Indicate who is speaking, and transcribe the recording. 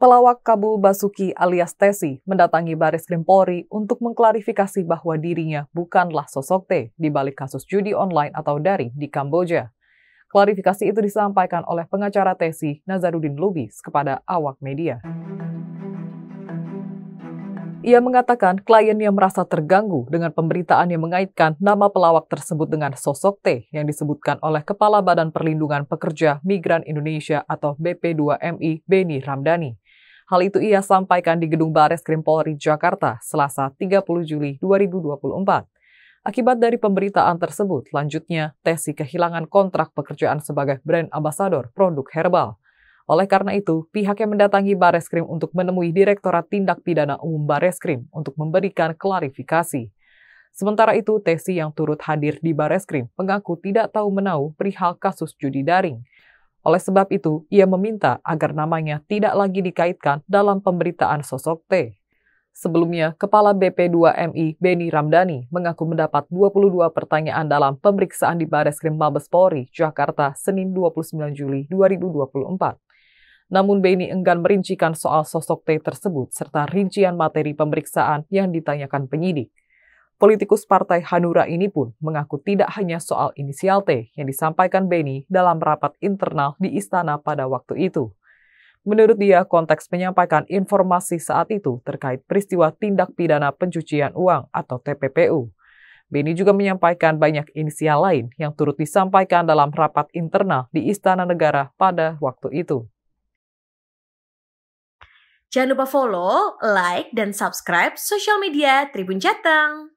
Speaker 1: pelawak Kabu Basuki alias Tesi mendatangi Baris Krim Polri untuk mengklarifikasi bahwa dirinya bukanlah sosok T di balik kasus judi online atau daring di Kamboja. Klarifikasi itu disampaikan oleh pengacara Tesi Nazaruddin Lubis kepada awak media. Ia mengatakan kliennya merasa terganggu dengan pemberitaan yang mengaitkan nama pelawak tersebut dengan sosok T yang disebutkan oleh Kepala Badan Perlindungan Pekerja Migran Indonesia atau BP2MI Beni Ramdhani. Hal itu ia sampaikan di Gedung Bares Krim Polri Jakarta selasa 30 Juli 2024. Akibat dari pemberitaan tersebut, lanjutnya Tesi kehilangan kontrak pekerjaan sebagai brand ambassador produk herbal. Oleh karena itu, pihak yang mendatangi Bareskrim untuk menemui Direktorat Tindak Pidana Umum Bareskrim untuk memberikan klarifikasi. Sementara itu, Tesi yang turut hadir di Bareskrim mengaku tidak tahu menau perihal kasus judi daring. Oleh sebab itu, ia meminta agar namanya tidak lagi dikaitkan dalam pemberitaan sosok T. Sebelumnya, Kepala BP2MI Beni Ramdhani mengaku mendapat 22 pertanyaan dalam pemeriksaan di Krim Mabes Polri, Jakarta, Senin 29 Juli 2024. Namun Beni enggan merincikan soal sosok T tersebut serta rincian materi pemeriksaan yang ditanyakan penyidik. Politikus Partai Hanura ini pun mengaku tidak hanya soal inisial T yang disampaikan Beni dalam rapat internal di istana pada waktu itu. Menurut dia, konteks menyampaikan informasi saat itu terkait peristiwa tindak pidana pencucian uang atau TPPU. Beni juga menyampaikan banyak inisial lain yang turut disampaikan dalam rapat internal di Istana Negara pada waktu itu.
Speaker 2: Jangan lupa follow, like, dan subscribe sosial media Tribun Jateng.